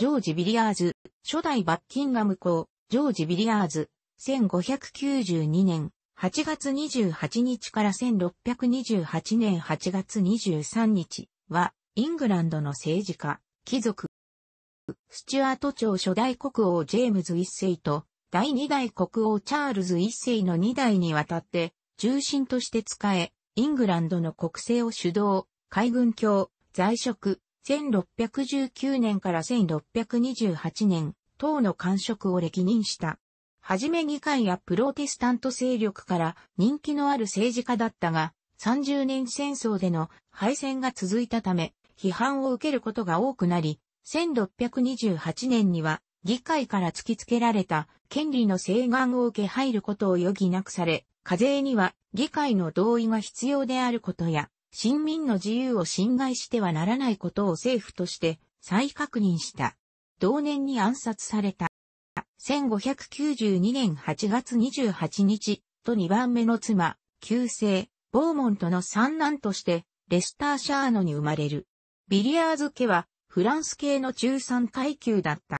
ジョージ・ビリアーズ、初代バッキンガム公、ジョージ・ビリアーズ、1592年8月28日から1628年8月23日は、イングランドの政治家、貴族、スチュアート朝初代国王ジェームズ一世と、第二代国王チャールズ一世の二代にわたって、重心として仕え、イングランドの国政を主導、海軍教在職、1619年から1628年、党の官職を歴任した。はじめ議会やプロテスタント勢力から人気のある政治家だったが、30年戦争での敗戦が続いたため、批判を受けることが多くなり、1628年には議会から突きつけられた権利の請願を受け入ることを余儀なくされ、課税には議会の同意が必要であることや、新民の自由を侵害してはならないことを政府として再確認した。同年に暗殺された。1592年8月28日と2番目の妻、旧姓、ボーモントの三男として、レスターシャーノに生まれる。ビリアーズ家は、フランス系の中産階級だった。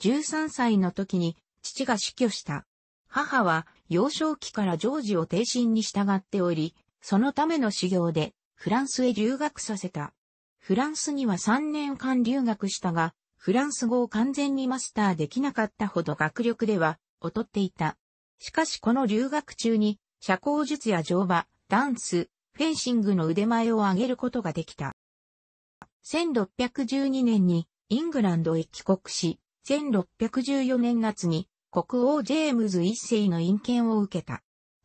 13歳の時に、父が死去した。母は、幼少期からジョージを定身に従っており、そのための修行で、フランスへ留学させた。フランスには3年間留学したが、フランス語を完全にマスターできなかったほど学力では劣っていた。しかしこの留学中に、社交術や乗馬、ダンス、フェンシングの腕前を上げることができた。1612年にイングランドへ帰国し、1614年夏に国王ジェームズ一世の印権を受けた。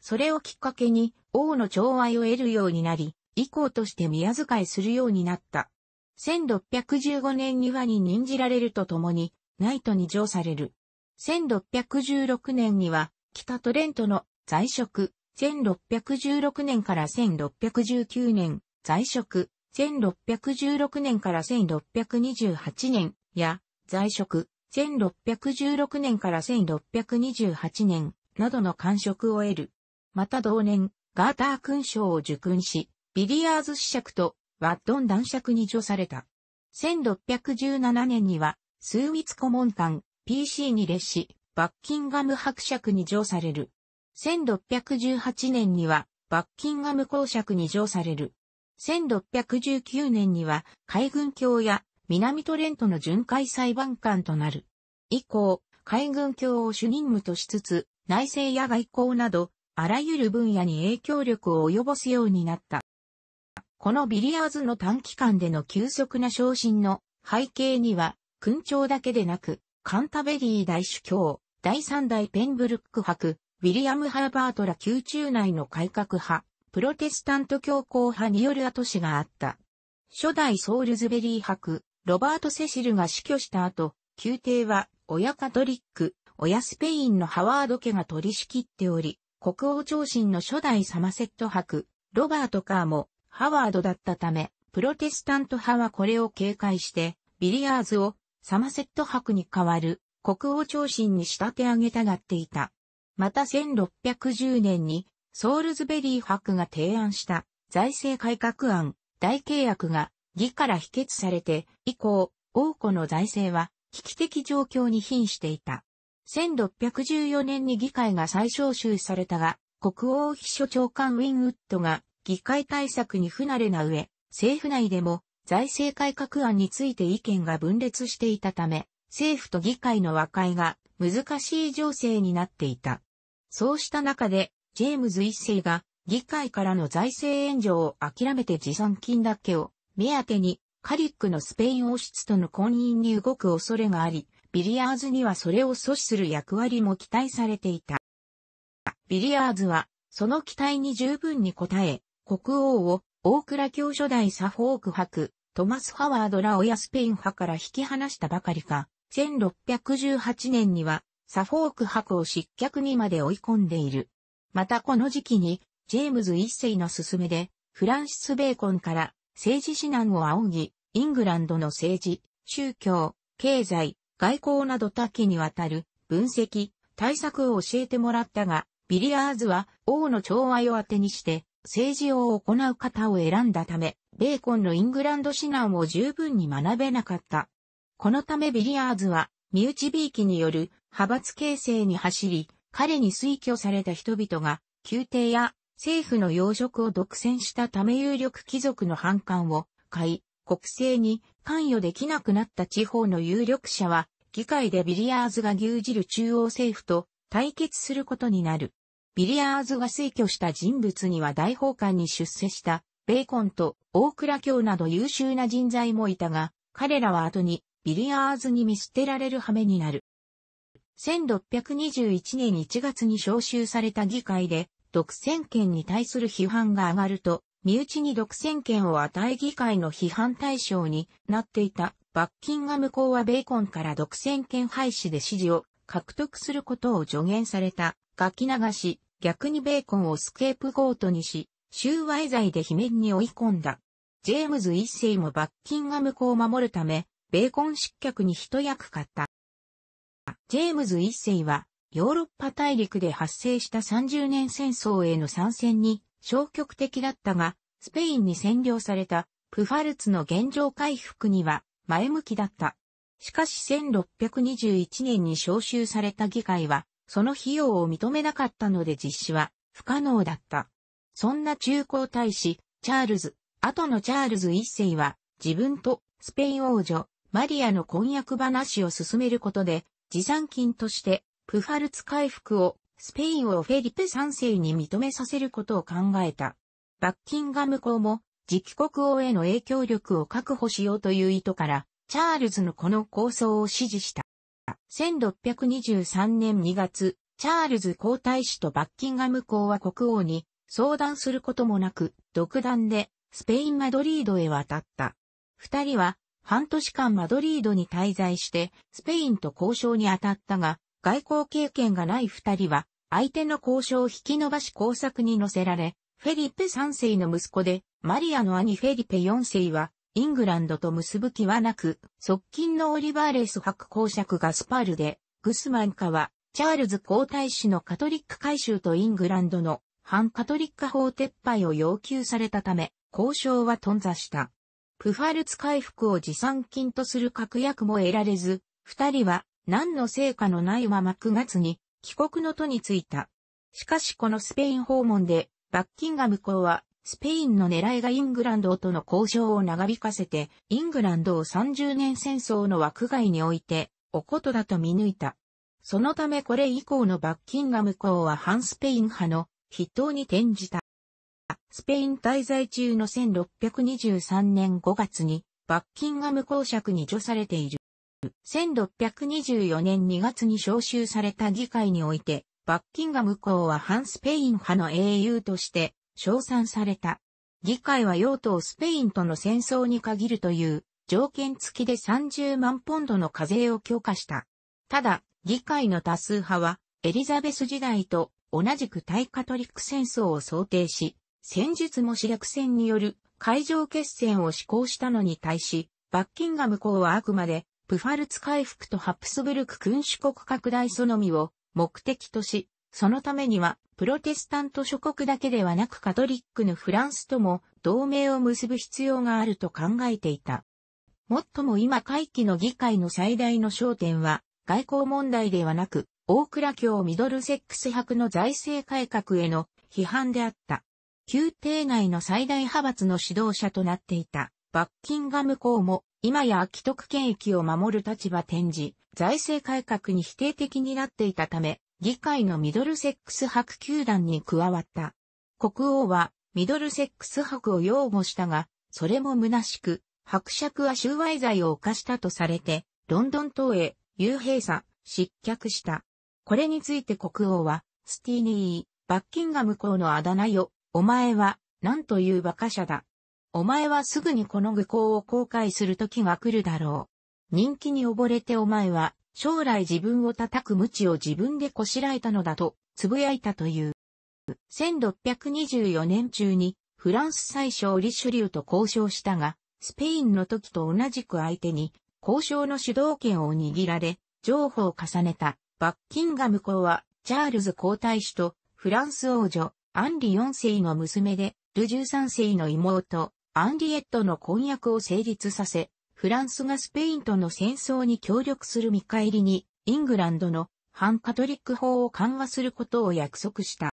それをきっかけに王の寵愛を得るようになり、以降として宮遣いするようになった。1615年にはに任じられるとともに、ナイトに上される。1616年には、北トレントの在職、1616年から1619年、在職、1616年から1628年、や、在職、1616年から1628年、などの官職を得る。また同年、ガーター勲章を受勲し、ビリヤーズ子爵とワッドン男爵に助された。1617年には、枢密顧問官、PC に列し、バッキンガム伯爵に助される。1618年には、バッキンガム公爵に助される。1619年には、海軍卿や南トレントの巡回裁判官となる。以降、海軍卿を主任務としつつ、内政や外交など、あらゆる分野に影響力を及ぼすようになった。このビリヤーズの短期間での急速な昇進の背景には、勲章だけでなく、カンタベリー大主教、第三代ペンブルック博、ウィリアム・ハーバートら宮中内の改革派、プロテスタント教皇派による後死があった。初代ソールズベリー博、ロバート・セシルが死去した後、宮廷は親カトリック、親スペインのハワード家が取り仕切っており、国王長身の初代サマセット博、ロバート・カーもハワードだったため、プロテスタント派はこれを警戒して、ビリヤーズをサマセット博に代わる国王長身に仕立て上げたがっていた。また1610年にソールズベリー博が提案した財政改革案大契約が議から否決されて以降、王庫の財政は危機的状況に瀕していた。1614年に議会が再招集されたが、国王秘書長官ウィンウッドが議会対策に不慣れな上、政府内でも財政改革案について意見が分裂していたため、政府と議会の和解が難しい情勢になっていた。そうした中で、ジェームズ一世が議会からの財政援助を諦めて持参金だけを目当てにカリックのスペイン王室との婚姻に動く恐れがあり、ビリヤーズにはそれを阻止する役割も期待されていた。ビリヤーズは、その期待に十分に応え、国王を大倉教初代サフォーク博、トマス・ハワードら親スペイン派から引き離したばかりか、1618年にはサフォーク博を失脚にまで追い込んでいる。またこの時期に、ジェームズ一世の勧めで、フランシス・ベーコンから政治指南を仰ぎ、イングランドの政治、宗教、経済、外交など多岐にわたる分析、対策を教えてもらったが、ビリアーズは王の寵愛を当てにして政治を行う方を選んだため、ベーコンのイングランド指南を十分に学べなかった。このためビリアーズは身内びいきによる派閥形成に走り、彼に推挙された人々が宮廷や政府の要職を独占したため有力貴族の反感を買い、国政に関与できなくなった地方の有力者は、議会でビリヤーズが牛耳る中央政府と対決することになる。ビリヤーズが推挙した人物には大法官に出世した、ベーコンと大倉卿など優秀な人材もいたが、彼らは後にビリヤーズに見捨てられる羽目になる。1621年1月に召集された議会で、独占権に対する批判が上がると、身内に独占権を与え議会の批判対象になっていたバッキンガム公はベーコンから独占権廃止で支持を獲得することを助言された書き流し、逆にベーコンをスケープゴートにし、収賄罪で罷免に追い込んだ。ジェームズ一世もバッキンガム公を守るため、ベーコン失脚に一役買った。ジェームズ一世は、ヨーロッパ大陸で発生した30年戦争への参戦に消極的だったが、スペインに占領されたプファルツの現状回復には前向きだった。しかし1621年に召集された議会は、その費用を認めなかったので実施は不可能だった。そんな中高大使、チャールズ、後のチャールズ一世は、自分とスペイン王女、マリアの婚約話を進めることで、持参金として、プファルツ回復をスペインをフェリペ3世に認めさせることを考えた。バッキンガム公も自期国王への影響力を確保しようという意図から、チャールズのこの構想を支持した。1623年2月、チャールズ皇太子とバッキンガム公は国王に相談することもなく、独断でスペインマドリードへ渡った。二人は半年間マドリードに滞在して、スペインと交渉に当たったが、外交経験がない二人は、相手の交渉を引き伸ばし工作に乗せられ、フェリペ三世の息子で、マリアの兄フェリペ四世は、イングランドと結ぶ気はなく、側近のオリバーレス伯公爵がスパールで、グスマンカは、チャールズ皇太子のカトリック改修とイングランドの反カトリック法撤廃を要求されたため、交渉は頓挫した。プファルツ回復を持参金とする確約も得られず、二人は何の成果のないまま9月に帰国の途についた。しかしこのスペイン訪問で、バッキンガム公は、スペインの狙いがイングランドとの交渉を長引かせて、イングランドを30年戦争の枠外において、おことだと見抜いた。そのためこれ以降のバッキンガム公は反スペイン派の筆頭に転じた。スペイン滞在中の1623年5月に、バッキンガム公爵に除されている。1624年2月に召集された議会において、バッキンガム公は反スペイン派の英雄として称賛された。議会は用途をスペインとの戦争に限るという条件付きで30万ポンドの課税を強化した。ただ、議会の多数派はエリザベス時代と同じく対カトリック戦争を想定し、戦術も主略戦による海上決戦を施行したのに対し、バッキンガム公はあくまでプファルツ回復とハプスブルク君主国拡大そのみを目的とし、そのためにはプロテスタント諸国だけではなくカトリックのフランスとも同盟を結ぶ必要があると考えていた。もっとも今会期の議会の最大の焦点は外交問題ではなく、大倉教ミドルセックス派の財政改革への批判であった。宮廷内の最大派閥の指導者となっていたバッキンガム公も今や既得権益を守る立場転じ、財政改革に否定的になっていたため、議会のミドルセックス博球団に加わった。国王はミドルセックス博を擁護したが、それも虚しく、伯爵は収賄罪を犯したとされて、ロンドン島へ、幽閉鎖、失脚した。これについて国王は、スティーニー、バッキンガム公のあだ名よ、お前は、なんという馬鹿者だ。お前はすぐにこの愚行を後悔する時が来るだろう。人気に溺れてお前は将来自分を叩く鞭を自分でこしらえたのだと呟いたという。1624年中にフランス最小リシュリューと交渉したが、スペインの時と同じく相手に交渉の主導権を握られ、譲歩を重ねたバッキンガム公はチャールズ皇太子とフランス王女アンリ4世の娘でル13世の妹アンリエットの婚約を成立させ、フランスがスペインとの戦争に協力する見返りに、イングランドの反カトリック法を緩和することを約束した。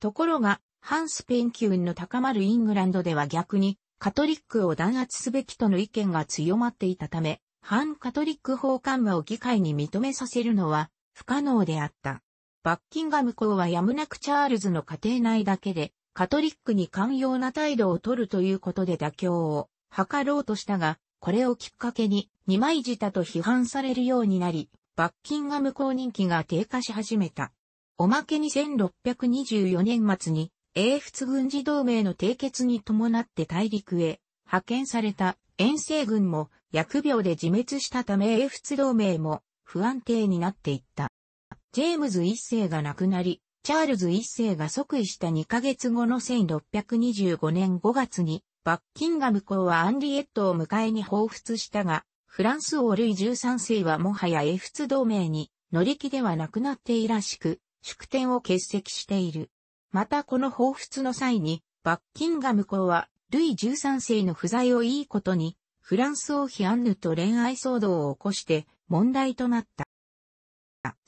ところが、反スペイン機運の高まるイングランドでは逆に、カトリックを弾圧すべきとの意見が強まっていたため、反カトリック法緩和を議会に認めさせるのは不可能であった。バッキンガム公はやむなくチャールズの家庭内だけでカトリックに寛容な態度をとるということで妥協を図ろうとしたが、これをきっかけに二枚舌と批判されるようになり、バッキンガム公人気が低下し始めた。おまけに1624年末に英仏軍事同盟の締結に伴って大陸へ派遣された遠征軍も疫病で自滅したため英仏同盟も不安定になっていった。ジェームズ一世が亡くなり、チャールズ一世が即位した2ヶ月後の1625年5月に、バッキンガム公はアンリエットを迎えに彷彿したが、フランス王ルイ13世はもはや英仏同盟に乗り気ではなくなっていらしく、祝典を欠席している。またこの彷彿の際に、バッキンガム公は、ルイ13世の不在をいいことに、フランス王妃アンヌと恋愛騒動を起こして問題となった。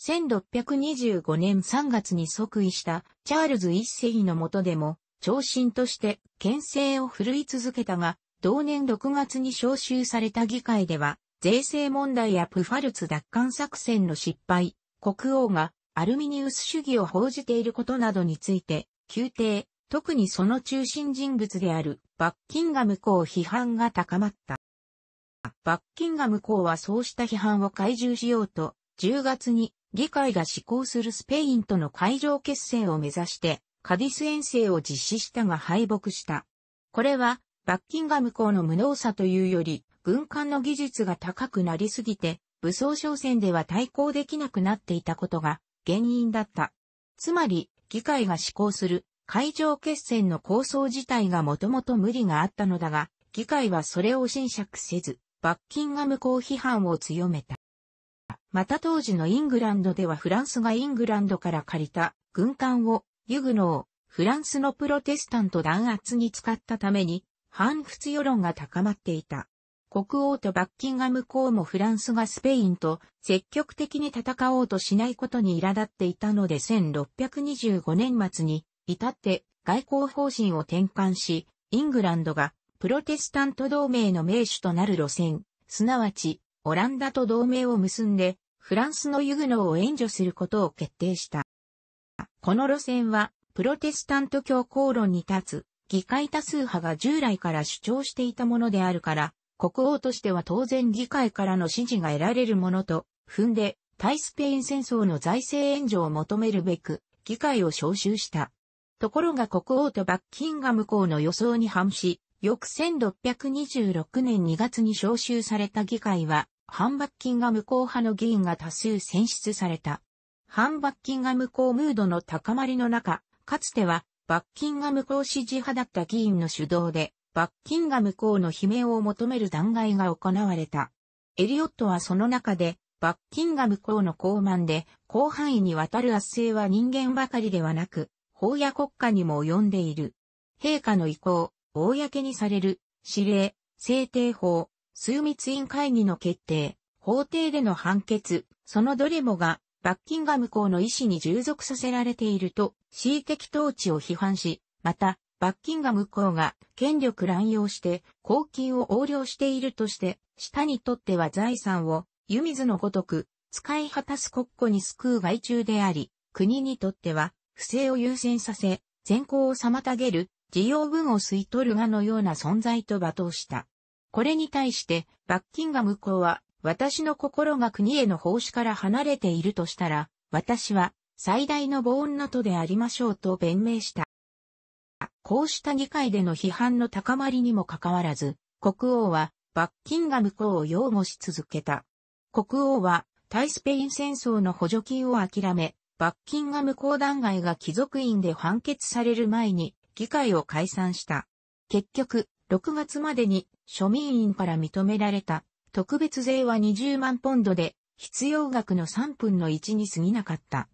1625年3月に即位したチャールズ一世のもとでも、長身として牽制を振るい続けたが、同年6月に召集された議会では、税制問題やプファルツ奪還作戦の失敗、国王がアルミニウス主義を報じていることなどについて、宮廷、特にその中心人物であるバッキンガム公批判が高まった。バッキンガム公はそうした批判を懐柔しようと、10月に議会が施行するスペインとの海上決戦を目指して、カディス遠征を実施したが敗北した。これは、バッキンガム校の無能さというより、軍艦の技術が高くなりすぎて、武装商船では対抗できなくなっていたことが原因だった。つまり、議会が施行する海上決戦の構想自体がもともと無理があったのだが、議会はそれを侵釈せず、バッキンガム校批判を強めた。また当時のイングランドではフランスがイングランドから借りた軍艦をユグノー、フランスのプロテスタント弾圧に使ったために反仏世論が高まっていた。国王とバッキンガム公もフランスがスペインと積極的に戦おうとしないことに苛立っていたので1625年末に至って外交方針を転換し、イングランドがプロテスタント同盟の名手となる路線、すなわちオランダと同盟を結んでフランスのユグノーを援助することを決定した。この路線は、プロテスタント教公論に立つ、議会多数派が従来から主張していたものであるから、国王としては当然議会からの支持が得られるものと踏んで、対スペイン戦争の財政援助を求めるべく、議会を招集した。ところが国王とバッキンガム公の予想に反し、翌1626年2月に招集された議会は、反バッキンガム公派の議員が多数選出された。反バッキンガム公ムードの高まりの中、かつてはバッキンガム公支持派だった議員の主導で、バッキンガム公の悲鳴を求める弾劾が行われた。エリオットはその中で、バッキンガム公の高慢で、広範囲にわたる圧政は人間ばかりではなく、法や国家にも及んでいる。陛下の意向、公にされる、指令、制定法、枢密院会議の決定、法廷での判決、そのどれもが、バッキンガム公の意思に従属させられていると、恣意的統治を批判し、また、バッキンガム公が権力乱用して公金を横領しているとして、下にとっては財産を湯水のごとく使い果たす国庫に救う害虫であり、国にとっては不正を優先させ、善行を妨げる、事業分を吸い取るがのような存在と罵倒した。これに対して、バッキンガム公は、私の心が国への奉仕から離れているとしたら、私は、最大のボーンのとでありましょうと弁明した。こうした議会での批判の高まりにもかかわらず、国王は、バッキンガム公を擁護し続けた。国王は、対スペイン戦争の補助金を諦め、バッキンガム公団外が貴族院で判決される前に、議会を解散した。結局、6月までに庶民員から認められた特別税は20万ポンドで必要額の3分の1に過ぎなかった。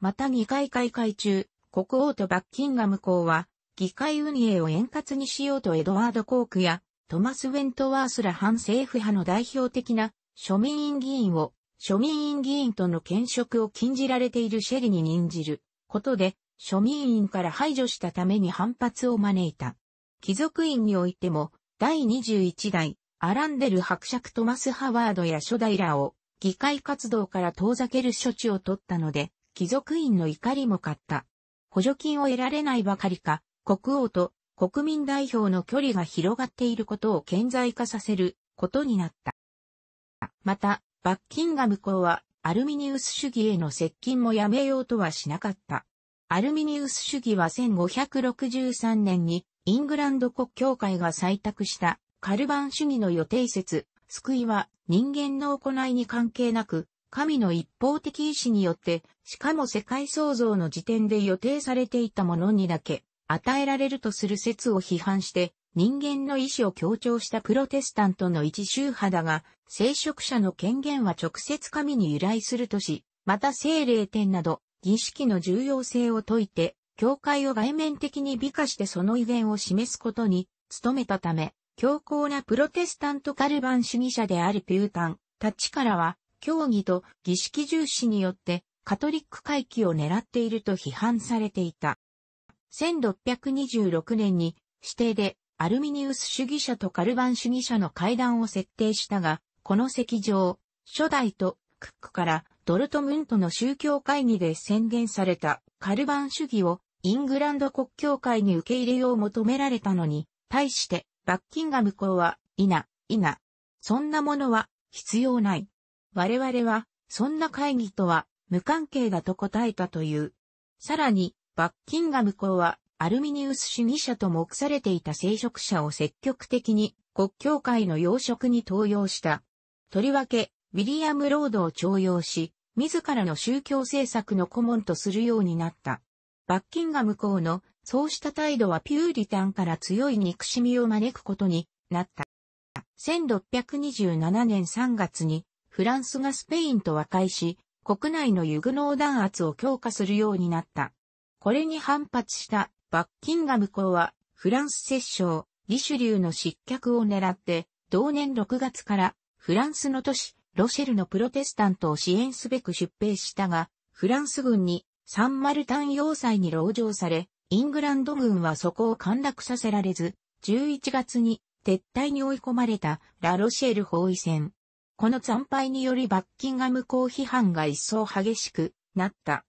また議会開会中、国王とバッキンガム公は議会運営を円滑にしようとエドワード・コークやトマス・ウェントワースら反政府派の代表的な庶民院議員を庶民院議員との兼職を禁じられているシェリに任じることで庶民院から排除したために反発を招いた。貴族院においても第21代、アランデル伯爵トマス・ハワードや初代らを、議会活動から遠ざける処置を取ったので、貴族院の怒りも買った。補助金を得られないばかりか、国王と国民代表の距離が広がっていることを顕在化させることになった。また、バッキンガム公はアルミニウス主義への接近もやめようとはしなかった。アルミニウス主義は1563年にイングランド国教会が採択したカルバン主義の予定説、救いは人間の行いに関係なく、神の一方的意志によって、しかも世界創造の時点で予定されていたものにだけ与えられるとする説を批判して、人間の意志を強調したプロテスタントの一宗派だが、聖職者の権限は直接神に由来するとし、また聖霊点など、儀式の重要性を説いて、教会を外面的に美化してその威厳を示すことに努めたため、強硬なプロテスタントカルバン主義者であるピュータン、たちからは、教義と儀式重視によってカトリック回帰を狙っていると批判されていた。1626年に指定でアルミニウス主義者とカルバン主義者の会談を設定したが、この席上、初代とクックからドルトムントの宗教会議で宣言されたカルバン主義をイングランド国教会に受け入れよう求められたのに、対して、バッキンガム校は、いな、いな。そんなものは、必要ない。我々は、そんな会議とは、無関係だと答えたという。さらに、バッキンガム校は、アルミニウス主義者と目されていた聖職者を積極的に、国教会の要職に登用した。とりわけ、ウィリアム・ロードを徴用し、自らの宗教政策の顧問とするようになった。バッキンガム公のそうした態度はピューリタンから強い憎しみを招くことになった。1627年3月にフランスがスペインと和解し、国内のユグノー弾圧を強化するようになった。これに反発したバッキンガム公はフランス摂政、リシュリューの失脚を狙って、同年6月からフランスの都市ロシェルのプロテスタントを支援すべく出兵したが、フランス軍にサンマルタン要塞に籠城され、イングランド軍はそこを陥落させられず、11月に撤退に追い込まれたラロシェル包囲戦。この惨敗によりバッキンガム公批判が一層激しくなった。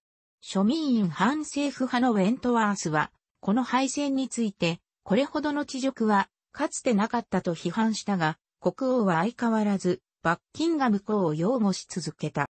庶民院反政府派のウェントワースは、この敗戦について、これほどの地辱は、かつてなかったと批判したが、国王は相変わらず、バッキンガム公を擁護し続けた。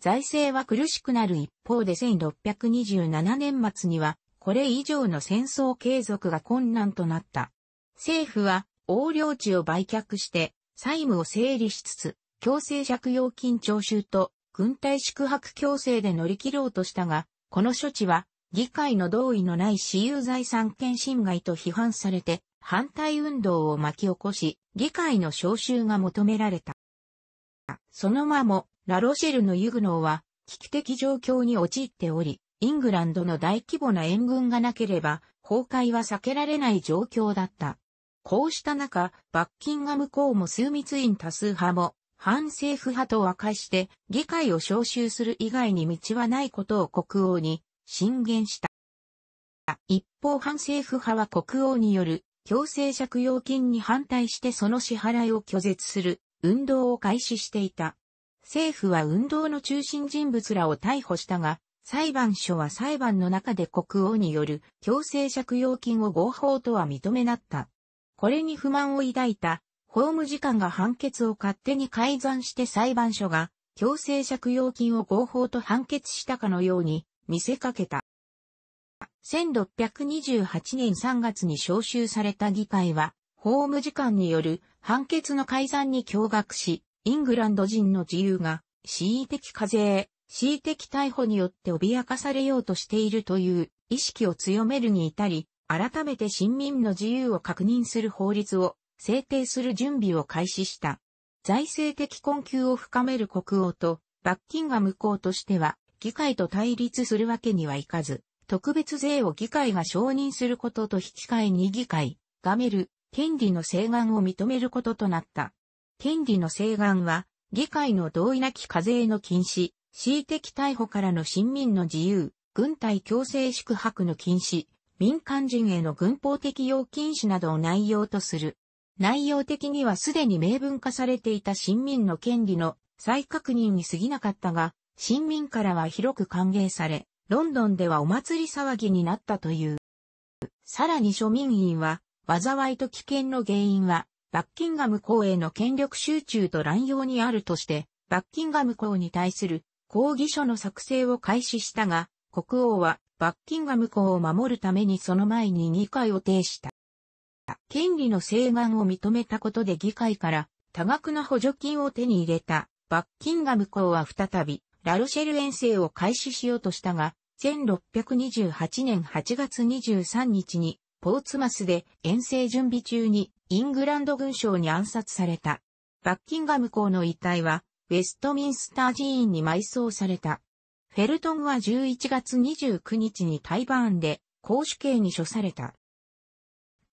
財政は苦しくなる一方で1627年末には、これ以上の戦争継続が困難となった。政府は、横領地を売却して、債務を整理しつつ、強制借用金徴収と、軍隊宿泊強制で乗り切ろうとしたが、この処置は、議会の同意のない私有財産権侵害と批判されて、反対運動を巻き起こし、議会の招集が求められた。その間も、ラロシェルのユグノーは危機的状況に陥っており、イングランドの大規模な援軍がなければ崩壊は避けられない状況だった。こうした中、バッキンガム公も枢密院多数派も反政府派と和解して議会を招集する以外に道はないことを国王に進言した。一方反政府派は国王による強制借用金に反対してその支払いを拒絶する運動を開始していた。政府は運動の中心人物らを逮捕したが、裁判所は裁判の中で国王による強制借用金を合法とは認めなった。これに不満を抱いた法務次官が判決を勝手に改ざんして裁判所が強制借用金を合法と判決したかのように見せかけた。1628年3月に召集された議会は、法務次官による判決の改ざんに驚愕し、イングランド人の自由が、恣意的課税、恣意的逮捕によって脅かされようとしているという意識を強めるに至り、改めて市民の自由を確認する法律を制定する準備を開始した。財政的困窮を深める国王と罰金が無効としては議会と対立するわけにはいかず、特別税を議会が承認することと引き換えに議会、ガメル、権利の請願を認めることとなった。権利の請願は、議会の同意なき課税の禁止、恣意的逮捕からの新民の自由、軍隊強制宿泊の禁止、民間人への軍法的要禁止などを内容とする。内容的にはすでに明文化されていた新民の権利の再確認に過ぎなかったが、新民からは広く歓迎され、ロンドンではお祭り騒ぎになったという。さらに庶民員は、災いと危険の原因は、バッキンガム公への権力集中と乱用にあるとして、バッキンガム公に対する抗議書の作成を開始したが、国王はバッキンガム公を守るためにその前に議会を呈した。権利の請願を認めたことで議会から多額の補助金を手に入れたバッキンガム公は再びラロシェル遠征を開始しようとしたが、1628年8月23日にポーツマスで遠征準備中にイングランド軍将に暗殺された。バッキンガム公の遺体は、ウェストミンスター寺院に埋葬された。フェルトンは11月29日にタイバーンで公主刑に処された。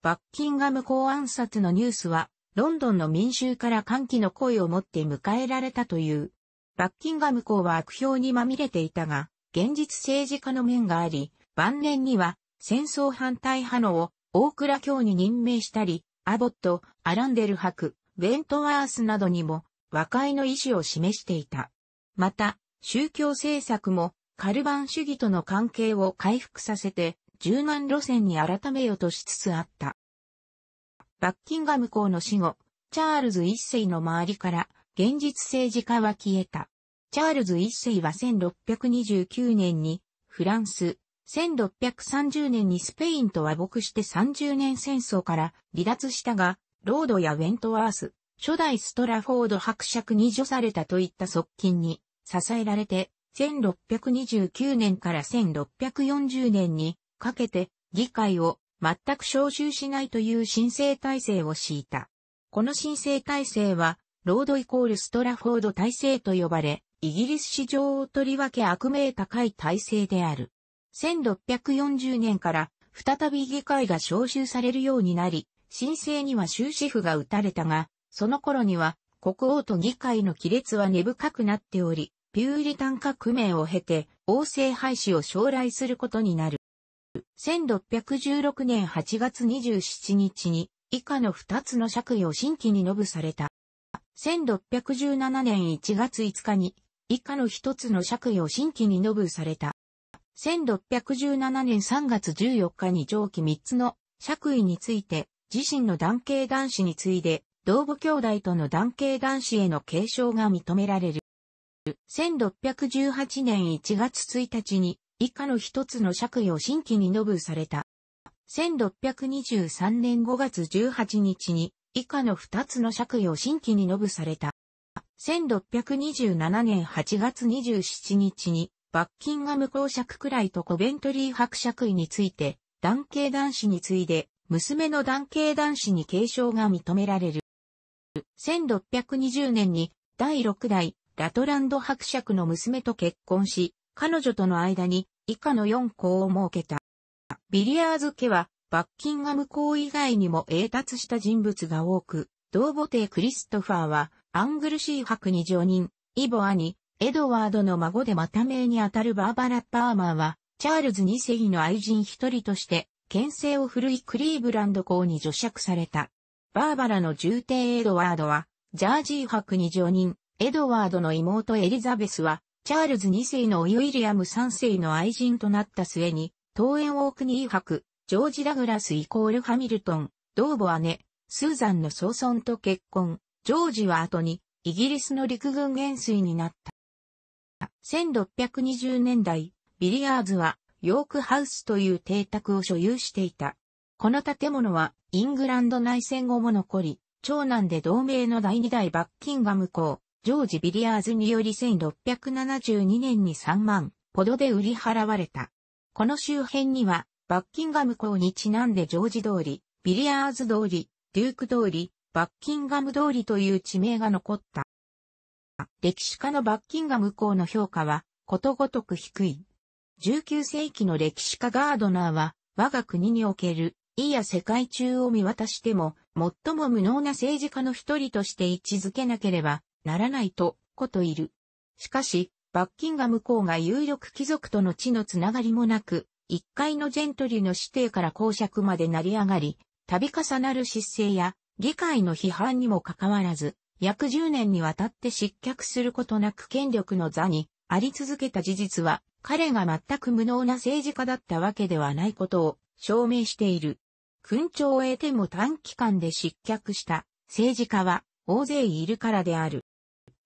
バッキンガム公暗殺のニュースは、ロンドンの民衆から歓喜の声を持って迎えられたという。バッキンガム公は悪評にまみれていたが、現実政治家の面があり、晩年には戦争反対派のを大倉教に任命したり、アボット、アランデル博、ベントワースなどにも和解の意思を示していた。また、宗教政策もカルバン主義との関係を回復させて柔軟路線に改めようとしつつあった。バッキンガム公の死後、チャールズ一世の周りから現実政治家は消えた。チャールズ一世は1629年にフランス、1630年にスペインと和睦して30年戦争から離脱したが、ロードやウェントワース、初代ストラフォード伯爵に除されたといった側近に支えられて、1629年から1640年にかけて議会を全く招集しないという申請体制を敷いた。この申請体制は、ロードイコールストラフォード体制と呼ばれ、イギリス史上をとりわけ悪名高い体制である。1640年から再び議会が召集されるようになり、申請には終止符が打たれたが、その頃には国王と議会の亀裂は根深くなっており、ピューリタン革命を経て王政廃止を将来することになる。1616年8月27日に以下の2つの爵位を新規にノぶされた。1617年1月5日に以下の1つの爵位を新規にノぶされた。1617年3月14日に上記3つの爵位について、自身の男系男子に次いで、同母兄弟との男系男子への継承が認められる。1618年1月1日に、以下の一つの爵位を新規にノブされた。1623年5月18日に、以下の二つの爵位を新規にノブされた。1627年8月27日に、バッキンガム公爵くらいとコベントリー伯爵位について、男系男子に次いで、娘の男系男子に継承が認められる。1620年に第6代ラトランド伯爵の娘と結婚し、彼女との間に以下の4校を設けた。ビリアーズ家はバッキンガム校以外にも栄達した人物が多く、同母帝クリストファーはアングルシー伯に上任、イボアにエドワードの孫でまた名にあたるバーバラ・パーマーは、チャールズ2世の愛人一人として、牽制を振るいクリーブランド校に除釈された。バーバラの重帝エドワードは、ジャージー伯に上任、エドワードの妹エリザベスは、チャールズ2世のウィリアム3世の愛人となった末に、東園オークニー伯、ジョージ・ダグラスイコール・ハミルトン、同母姉、スーザンの総孫と結婚、ジョージは後に、イギリスの陸軍元帥になった。1620年代、ビリアーズはヨークハウスという邸宅を所有していた。この建物はイングランド内戦後も残り、長男で同盟の第二代バッキンガム公、ジョージ・ビリアーズにより1672年に3万ほどで売り払われた。この周辺には、バッキンガム公にちなんでジョージ通り、ビリアーズ通り、デューク通り、バッキンガム通りという地名が残った。歴史家のバッキンガム公の評価は、ことごとく低い。19世紀の歴史家ガードナーは、我が国における、いや世界中を見渡しても、最も無能な政治家の一人として位置づけなければならないと、こといる。しかし、バッキンガム公が有力貴族との地のつながりもなく、一階のジェントリーの指定から公爵まで成り上がり、度重なる失政や議会の批判にもかかわらず、約10年にわたって失脚することなく権力の座にあり続けた事実は、彼が全く無能な政治家だったわけではないことを証明している。勲章を得ても短期間で失脚した政治家は大勢いるからである。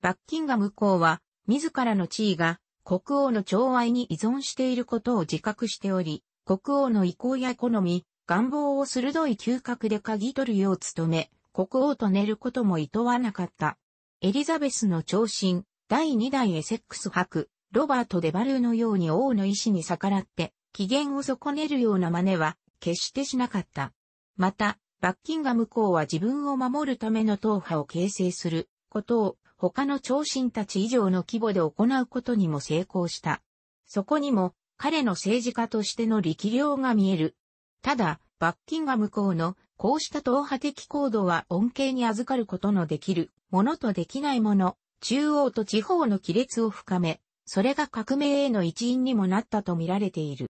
バッキンガム公は自らの地位が国王の寵愛に依存していることを自覚しており、国王の意向や好み、願望を鋭い嗅覚で嗅ぎ取るよう努め、国王と寝ることも厭わなかった。エリザベスの長身、第2代エセックス博、ロバート・デバルーのように王の意志に逆らって、機嫌を損ねるような真似は、決してしなかった。また、バッキンガム公は自分を守るための党派を形成することを、他の長身たち以上の規模で行うことにも成功した。そこにも、彼の政治家としての力量が見える。ただ、バッキンガム公のこうした党派的行動は恩恵に預かることのできるものとできないもの、中央と地方の亀裂を深め、それが革命への一因にもなったと見られている。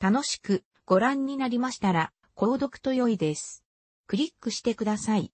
楽しくご覧になりましたら、購読と良いです。クリックしてください。